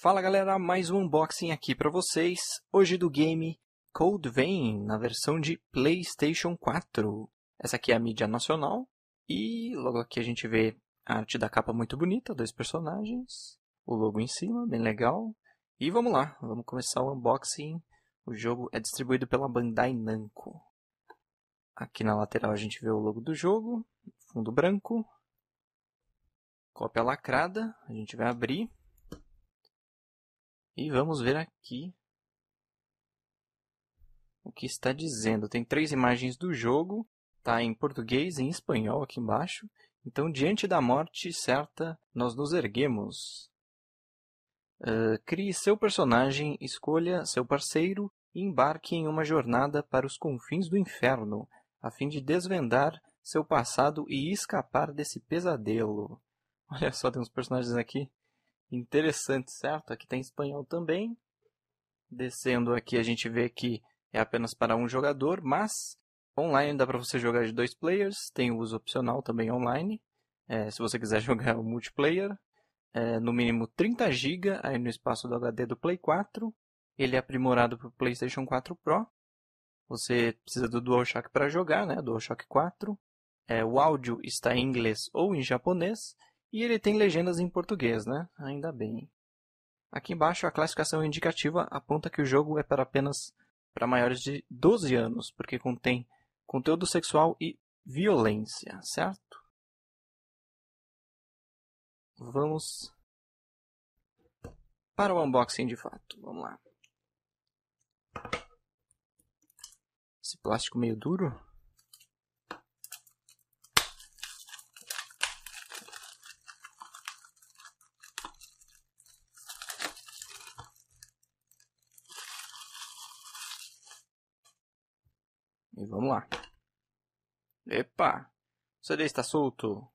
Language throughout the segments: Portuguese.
Fala galera, mais um unboxing aqui para vocês, hoje do game Cold Vein, na versão de PlayStation 4. Essa aqui é a mídia nacional, e logo aqui a gente vê a arte da capa muito bonita, dois personagens, o logo em cima, bem legal. E vamos lá, vamos começar o unboxing. O jogo é distribuído pela Bandai Namco. Aqui na lateral a gente vê o logo do jogo, fundo branco, cópia lacrada, a gente vai abrir. E vamos ver aqui o que está dizendo. Tem três imagens do jogo, está em português e em espanhol aqui embaixo. Então, diante da morte certa, nós nos erguemos. Uh, crie seu personagem, escolha seu parceiro e embarque em uma jornada para os confins do inferno, a fim de desvendar seu passado e escapar desse pesadelo. Olha só, tem uns personagens aqui interessante, certo? Aqui tem espanhol também. Descendo aqui a gente vê que é apenas para um jogador, mas online dá para você jogar de dois players, tem o uso opcional também online. É, se você quiser jogar o multiplayer, é, no mínimo 30 GB aí no espaço do HD do Play 4. Ele é aprimorado para o PlayStation 4 Pro. Você precisa do DualShock para jogar, né? DualShock 4. É, o áudio está em inglês ou em japonês e ele tem legendas em português, né? Ainda bem. Aqui embaixo a classificação indicativa aponta que o jogo é para apenas para maiores de 12 anos, porque contém conteúdo sexual e violência, certo? Vamos para o unboxing de fato. Vamos lá. Esse plástico meio duro. E vamos lá. Epa! O CD está solto.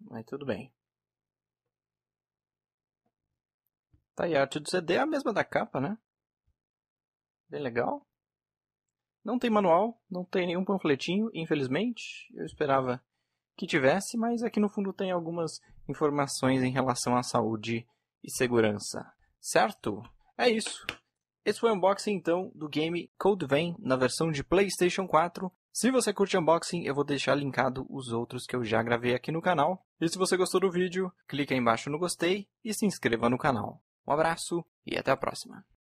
Mas tudo bem. Tá, a arte do CD é a mesma da capa, né? Bem legal. Não tem manual, não tem nenhum panfletinho, infelizmente. Eu esperava que tivesse, mas aqui no fundo tem algumas informações em relação à saúde e segurança. Certo? É isso. Esse foi o unboxing então do game Code Vein na versão de PlayStation 4. Se você curte unboxing, eu vou deixar linkado os outros que eu já gravei aqui no canal. E se você gostou do vídeo, clique aí embaixo no gostei e se inscreva no canal. Um abraço e até a próxima.